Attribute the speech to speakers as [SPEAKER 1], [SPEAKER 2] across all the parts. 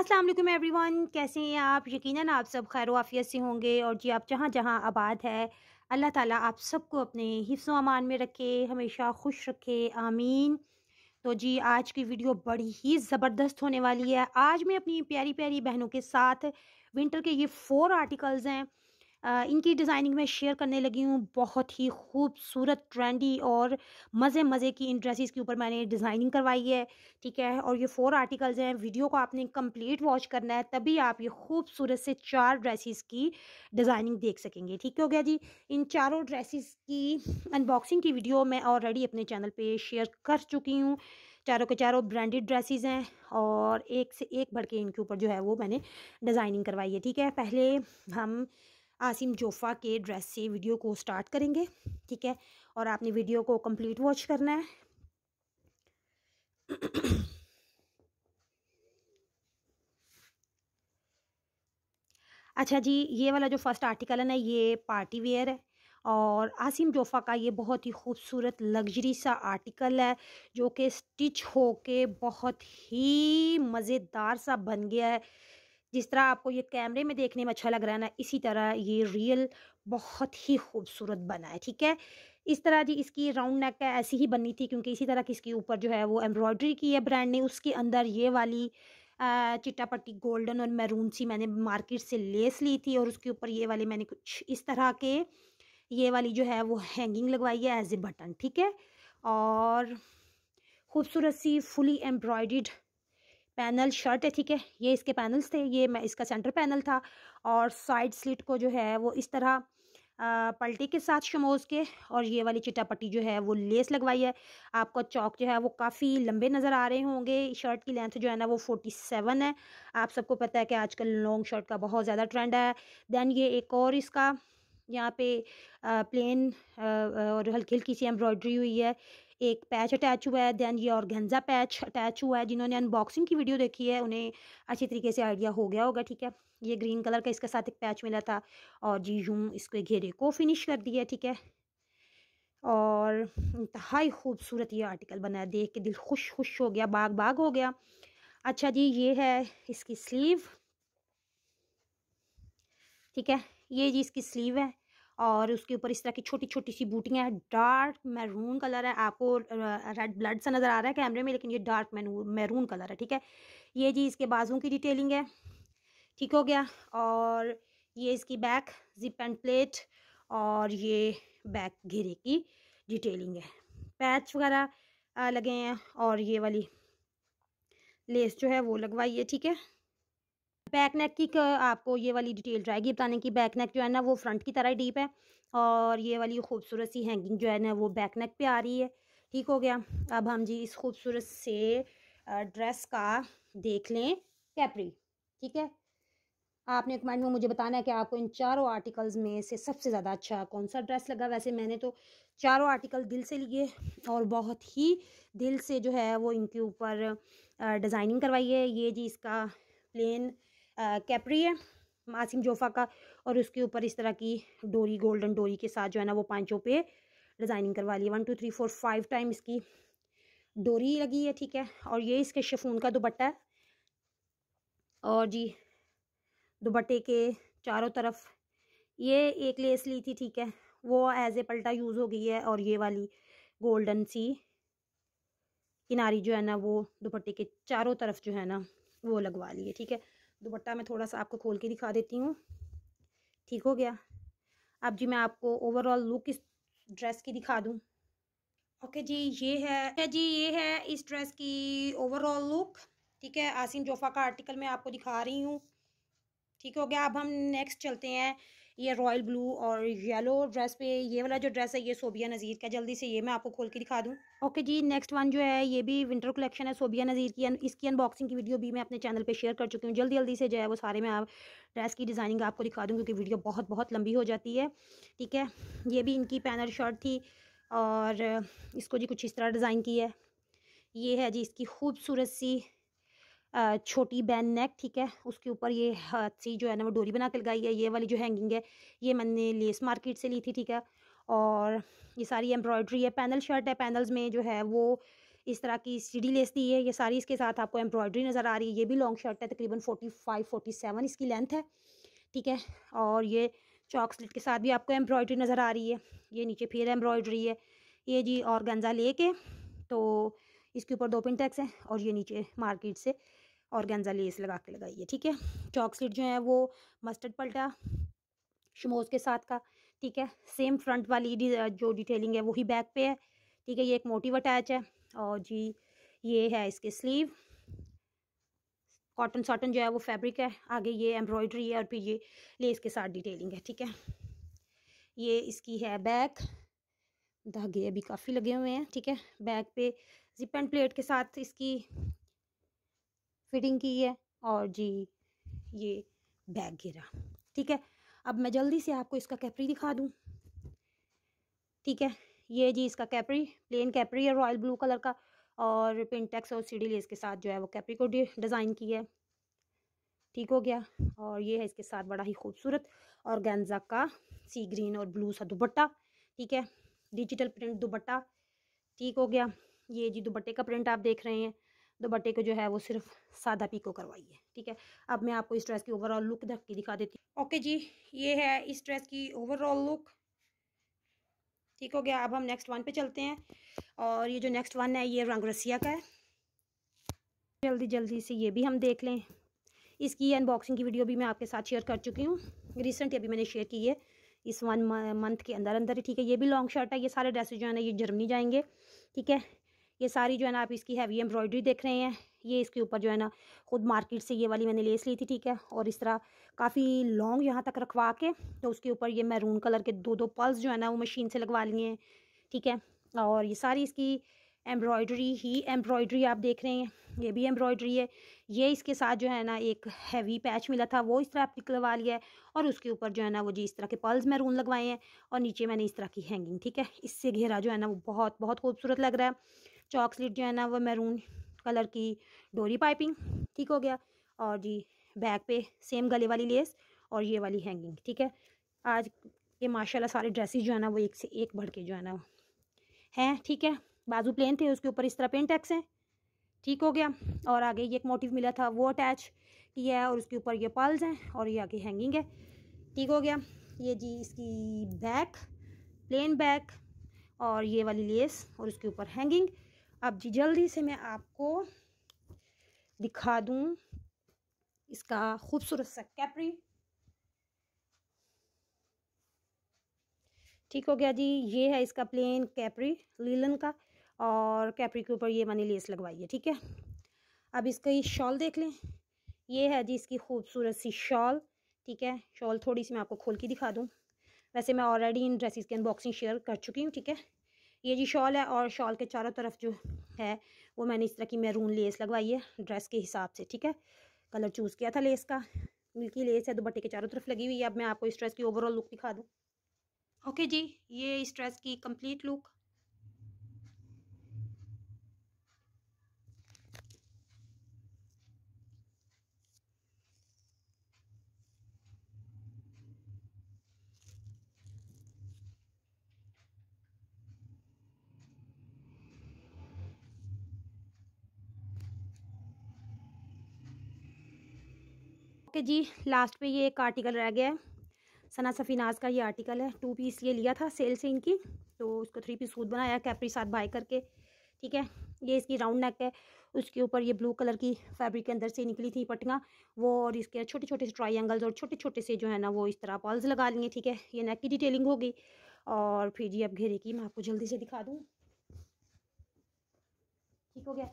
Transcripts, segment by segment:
[SPEAKER 1] अस्सलाम वालेकुम एवरीवन कैसे हैं आप यकीनन आप सब खैर वाफियत से होंगे और जी आप जहाँ जहाँ आबाद है अल्लाह ताला आप सबको अपने हिफ्सो अमान में रखे हमेशा खुश रखे आमीन तो जी आज की वीडियो बड़ी ही ज़बरदस्त होने वाली है आज मैं अपनी प्यारी प्यारी बहनों के साथ विंटर के ये फ़ोर आर्टिकल्स हैं इनकी डिज़ाइनिंग में शेयर करने लगी हूँ बहुत ही खूबसूरत ट्रेंडी और मज़े मज़े की इन ड्रेसिस के ऊपर मैंने डिज़ाइनिंग करवाई है ठीक है और ये फ़ोर आर्टिकल्स हैं वीडियो को आपने कंप्लीट वॉच करना है तभी आप ये खूबसूरत से चार ड्रेसिस की डिज़ाइनिंग देख सकेंगे ठीक हो गया जी इन चारों ड्रेसिस की अनबॉक्सिंग की वीडियो मैं ऑलरेडी अपने चैनल पर शेयर कर चुकी हूँ चारों के चारों ब्रांडेड ड्रेसेस हैं और एक से एक बढ़ के इनके ऊपर जो है वो मैंने डिज़ाइनिंग करवाई है ठीक है पहले हम आसिम जोफ़ा के ड्रेस से वीडियो को स्टार्ट करेंगे ठीक है और आपने वीडियो को कंप्लीट वॉच करना है अच्छा जी ये वाला जो फर्स्ट आर्टिकल है ना ये पार्टी वेयर है और आसिम जोफ़ा का ये बहुत ही खूबसूरत लग्जरी सा आर्टिकल है जो कि स्टिच हो के बहुत ही मज़ेदार सा बन गया है जिस तरह आपको ये कैमरे में देखने में अच्छा लग रहा है ना इसी तरह ये रियल बहुत ही खूबसूरत बना है ठीक है इस तरह जी इसकी राउंड नेक ऐसी ही बननी थी क्योंकि इसी तरह की इसके ऊपर जो है वो एम्ब्रॉयडरी की है ब्रांड ने उसके अंदर ये वाली चिट्टा पट्टी गोल्डन और मैरून सी मैंने मार्केट से लेस ली थी और उसके ऊपर ये वाले मैंने कुछ इस तरह के ये वाली जो है वो हैंगिंग लगवाई है एज ए बटन ठीक है और खूबसूरत सी फुली एम्ब्रॉयड पैनल शर्ट है ठीक है ये इसके पैनल्स थे ये मैं इसका सेंटर पैनल था और साइड स्लिट को जो है वो इस तरह पलटी के साथ शमोज़ के और ये वाली चिटापट्टी जो है वो लेस लगवाई है आपका चौक जो है वो काफ़ी लंबे नज़र आ रहे होंगे शर्ट की लेंथ जो है ना वो फोर्टी सेवन है आप सबको पता है कि आजकल लॉन्ग शर्ट का बहुत ज़्यादा ट्रेंड है दैन ये एक और इसका यहाँ पे प्लेन और हल्की हल्की सी एम्ब्रॉयड्री हुई है एक पैच अटैच हुआ है दैन ये ऑर्गेन्जा पैच अटैच हुआ है जिन्होंने अनबॉक्सिंग की वीडियो देखी है उन्हें अच्छे तरीके से आइडिया हो गया होगा ठीक है ये ग्रीन कलर का इसके साथ एक पैच मिला था और जी यूँ इसके घेरे को फिनिश कर दिया ठीक है और इंतहाई खूबसूरत ये आर्टिकल बना है देख के दिल खुश खुश हो गया बाग बाग हो गया अच्छा जी ये है इसकी स्लीव ठीक है ये जी इसकी स्लीव है और उसके ऊपर इस तरह की छोटी छोटी सी बूटियाँ हैं डार्क मैरून कलर है आपको रेड ब्लड सा नज़र आ रहा है कैमरे में लेकिन ये डार्क मैरून कलर है ठीक है ये जी इसके बाजुओं की डिटेलिंग है ठीक हो गया और ये इसकी बैक जिप एंड प्लेट और ये बैक घेरे की डिटेलिंग है पैच वगैरह लगे हैं और ये वाली लेस जो है वो लगवाई है ठीक है बैक नेक की आपको ये वाली डिटेल रहेगी बताने की बैक नेक जो है ना वो फ्रंट की तरह डीप है और ये वाली खूबसूरत सी हैंगिंग जो है ना वो बैक नेक पे आ रही है ठीक हो गया अब हम जी इस खूबसूरत से ड्रेस का देख लें कैपरी ठीक है आपने कमेंट में मुझे बताना है कि आपको इन चारों आर्टिकल्स में से सबसे ज़्यादा अच्छा कौन सा ड्रेस लगा वैसे मैंने तो चारों आर्टिकल दिल से लिए और बहुत ही दिल से जो है वो इनके ऊपर डिज़ाइनिंग करवाई है ये जी इसका प्लेन कैपरी है मासिम जोफा का और उसके ऊपर इस तरह की डोरी गोल्डन डोरी के साथ जो है ना वो पांचों पे डिज़ाइनिंग करवा ली one two three four five time इसकी डोरी लगी है ठीक है और ये इसके शेफून का दुपट्टा है और जी दुपट्टे के चारों तरफ ये एक लेस ली थी ठीक है वो एज ए पलटा यूज़ हो गई है और ये वाली गोल्डन सी किनारी जो है ना वो दुपट्टे के चारों तरफ जो है ना वो लगवा ली है ठीक है दुपट्टा मैं थोड़ा सा आपको खोल के दिखा देती हूँ ठीक हो गया अब जी मैं आपको ओवरऑल लुक इस ड्रेस की दिखा दूँ ओके जी ये है जी ये है इस ड्रेस की ओवरऑल लुक ठीक है आसिम जोफा का आर्टिकल मैं आपको दिखा रही हूँ ठीक हो गया अब हम नेक्स्ट चलते हैं ये रॉयल ब्लू और येलो ड्रेस पे ये वाला जो ड्रेस है ये सोबिया नज़ीर का जल्दी से ये मैं आपको खोल के दिखा दूँ ओके जी नेक्स्ट वन जो है ये भी विंटर कलेक्शन है सोबिया नज़ीर की इसकी अनबॉक्सिंग की वीडियो भी मैं अपने चैनल पे शेयर कर चुकी हूँ जल्दी जल्दी से जो है वो सारे मैं आप ड्रेस की डिज़ाइनिंग आपको दिखा दूँ क्योंकि वीडियो बहुत बहुत लंबी हो जाती है ठीक है ये भी इनकी पैनल शर्ट थी और इसको जी कुछ इस तरह डिज़ाइन की है ये है जी इसकी खूबसूरत सी छोटी बैन नेक ठीक है उसके ऊपर ये हाथ से जो है ना वो डोरी बना के लगाई है ये वाली जो हैंगिंग है ये मैंने लेस मार्केट से ली थी ठीक है और ये सारी एम्ब्रॉयडरी है पैनल शर्ट है पैनल्स में जो है वो इस तरह की सीढ़ी लेस दी है ये सारी इसके साथ आपको एम्ब्रॉयडरी नज़र आ रही है ये भी लॉन्ग शर्ट है तकरीबन फोर्टी फाइव फोर्टी सेवन इसकी लेंथ है ठीक है और ये चौक स्लिट के साथ भी आपको एम्ब्रॉयड्री नज़र आ रही है ये नीचे फिर एम्ब्रॉयड्री है ये जी और गंजा ले के तो इसके ऊपर दो पिन टैक्स हैं और ये नीचे मार्केट से और गेंजा लेस लगा के लगाइए ठीक है चॉकलेट जो है वो मस्टर्ड पलटा शमोज के साथ का ठीक है सेम फ्रंट वाली जो डिटेलिंग है वही बैक पे है ठीक है ये एक मोटिव अटैच है और जी ये है इसके स्लीव कॉटन साटन जो है वो फैब्रिक है आगे ये एम्ब्रॉयडरी है और फिर ये लेस के साथ डिटेलिंग है ठीक है ये इसकी है बैक धागे अभी काफ़ी लगे हुए हैं ठीक है बैक पे जिप एंड प्लेट के साथ इसकी फिटिंग की है और जी ये बैग गिरा ठीक है अब मैं जल्दी से आपको इसका कैपरी दिखा दूँ ठीक है ये जी इसका कैपरी प्लेन कैपरी है रॉयल ब्लू कलर का और पिंटेक्स और सीडी इसके साथ जो है वो कैपरी को डिज़ाइन किया है ठीक हो गया और ये है इसके साथ बड़ा ही खूबसूरत और गेंजा का सी ग्रीन और ब्लू सा दुपट्टा ठीक है डिजिटल प्रिंट दुपट्टा ठीक हो गया ये जी दुपट्टे का प्रिंट आप देख रहे हैं दुपट्टे तो को जो है वो सिर्फ सादा पीको करवाइए ठीक है अब मैं आपको इस ड्रेस की ओवरऑल लुक ढक के दिखा देती हूँ ओके जी ये है इस ड्रेस की ओवरऑल लुक ठीक हो गया अब हम नेक्स्ट वन पे चलते हैं और ये जो नेक्स्ट वन है ये रंग रसिया का है जल्दी जल्दी से ये भी हम देख लें इसकी अनबॉक्सिंग की वीडियो भी मैं आपके साथ शेयर कर चुकी हूँ रिसेंटली अभी मैंने शेयर की है इस वन मंथ के अंदर अंदर ही ठीक है ये भी लॉन्ग शर्ट है ये सारे ड्रेसेज जो है ना ये जर्मनी जाएंगे ठीक है ये सारी जो है ना आप इसकी हैवी एम्ब्रॉयडरी देख रहे हैं ये इसके ऊपर जो है ना खुद मार्केट से ये वाली मैंने लेस ली थी ठीक है और इस तरह काफ़ी लॉन्ग यहाँ तक रखवा के तो उसके ऊपर ये मैरून कलर के दो दो पल्स जो है ना वो मशीन से लगवा लिए हैं ठीक है और ये सारी इसकी एम्ब्रॉयडरी ही एम्ब्रॉयडरी आप देख रहे हैं ये भी एम्ब्रॉयडरी है ये इसके साथ जो है ना एक हैवी पैच मिला था वो इस तरह आप निकलवा लिया है और उसके ऊपर जो है ना वो जी इस तरह के पल्स मैरून लगवाए हैं और नीचे मैंने इस तरह की हैंगिंग ठीक है इससे घेरा जो है ना वो बहुत बहुत खूबसूरत लग रहा है चौक स्लिट जो है ना वो मैरून कलर की डोरी पाइपिंग ठीक हो गया और जी बैक पे सेम गले वाली लेस और ये वाली हैंगिंग ठीक है आज ये माशाल्लाह सारे ड्रेसेस जो है ना वो एक से एक बढ़ के जो है ना हैं ठीक है बाजू प्लेन थे उसके ऊपर इस तरह पेंट एक्स हैं ठीक हो गया और आगे ये एक मोटिव मिला था वो अटैच किया है और उसके ऊपर ये पल्स हैं और ये आगे हैंगिंग है ठीक हो गया ये जी इसकी बैक प्लेन बैक और ये वाली लेस और उसके ऊपर हैंगिंग अब जी जल्दी से मैं आपको दिखा दूँ इसका खूबसूरत सा कैपरी ठीक हो गया जी ये है इसका प्लेन कैपरी लीलन का और कैपरी के ऊपर ये मैंने लेस लगवाई है ठीक है अब इसका ये शॉल देख लें ये है जी इसकी खूबसूरत सी शॉल ठीक है शॉल थोड़ी सी मैं आपको खोल के दिखा दूँ वैसे मैं ऑलरेडी इन ड्रेसेस की अनबॉक्सिंग शेयर कर चुकी हूँ ठीक है ये जी शॉल है और शॉल के चारों तरफ जो है वो मैंने इस तरह की मैरून लेस लगवाई है ड्रेस के हिसाब से ठीक है कलर चूज़ किया था लेस का मिल्की लेस है दुपट्टे के चारों तरफ लगी हुई है अब मैं आपको इस ड्रेस की ओवरऑल लुक दिखा दूँ ओके जी ये इस ड्रेस की कम्प्लीट लुक ओके जी लास्ट पे ये एक आर्टिकल रह गया है सना सफीनाज का ये आर्टिकल है टू पीस ये लिया था सेल से इनकी तो उसको थ्री पीस सूट बनाया कैपरी साथ बाई करके ठीक है ये इसकी राउंड नेक है उसके ऊपर ये ब्लू कलर की फैब्रिक के अंदर से निकली थी पट्टियाँ वो और इसके छोटे छोटे से ट्राइंगल्स और छोटे छोटे से जो है ना वो इस तरह पॉल्स लगा लेंगे ठीक है ये नेक की डिटेलिंग हो गई और फिर जी अब घेरे की मैं आपको जल्दी से दिखा दूँ ठीक हो गया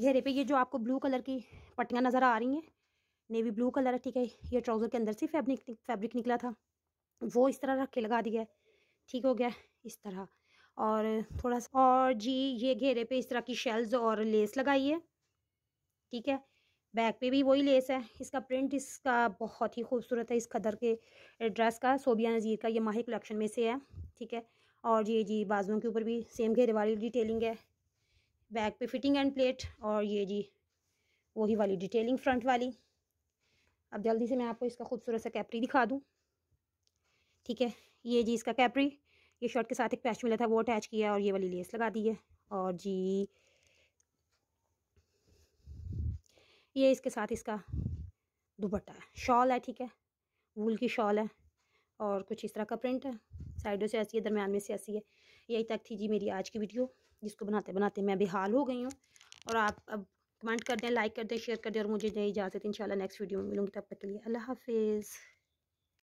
[SPEAKER 1] घेरे पे ये जो आपको ब्लू कलर की पट्टियाँ नज़र आ रही हैं नेवी ब्लू कलर है ठीक है ये ट्राउज़र के अंदर से फैब्रिक फैब्रिक निकला था वो इस तरह रख के लगा दिया है ठीक हो गया इस तरह और थोड़ा सा और जी ये घेरे पे इस तरह की शेल्स और लेस लगाई है ठीक है बैक पे भी वही लेस है इसका प्रिंट इसका बहुत ही खूबसूरत है इस कदर के ड्रेस का सोबिया नज़ीर का ये माहिर कलेक्शन में से है ठीक है और ये जी बाजुओं के ऊपर भी सेम घेरे वाली डिटेलिंग है बैक पे फिटिंग एंड प्लेट और ये जी वही वाली डिटेलिंग फ्रंट वाली अब जल्दी से मैं आपको इसका खूबसूरत सा कैपरी दिखा दूँ ठीक है ये जी इसका कैपरी ये शर्ट के साथ एक पैच मिला था वो अटैच किया और ये वाली लेस लगा दी है और जी ये इसके साथ इसका दुपट्टा है शॉल है ठीक है वूल की शॉल है और कुछ इस तरह का प्रिंट है साइडों से ऐसी है दरमियान में से ऐसी है यही तक थी जी मेरी आज की वीडियो जिसको बनाते बनाते मैं बेहाल हो गई हूँ और आप अब कमेंट कर दें लाइक कर दें शेयर कर दें और मुझे नहीं इजाज़त इंशाल्लाह नेक्स्ट वीडियो में मिलूंगी तब तक के लिए अल्लाह हाफिज़